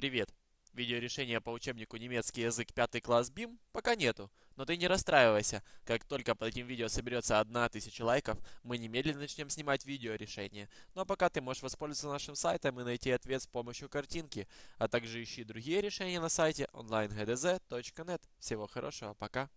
Привет. Видеорешения по учебнику «Немецкий язык 5 класс БИМ» пока нету, но ты не расстраивайся. Как только под этим видео соберется 1000 лайков, мы немедленно начнем снимать видеорешение. Ну а пока ты можешь воспользоваться нашим сайтом и найти ответ с помощью картинки, а также ищи другие решения на сайте onlinegdz.net. Всего хорошего, пока!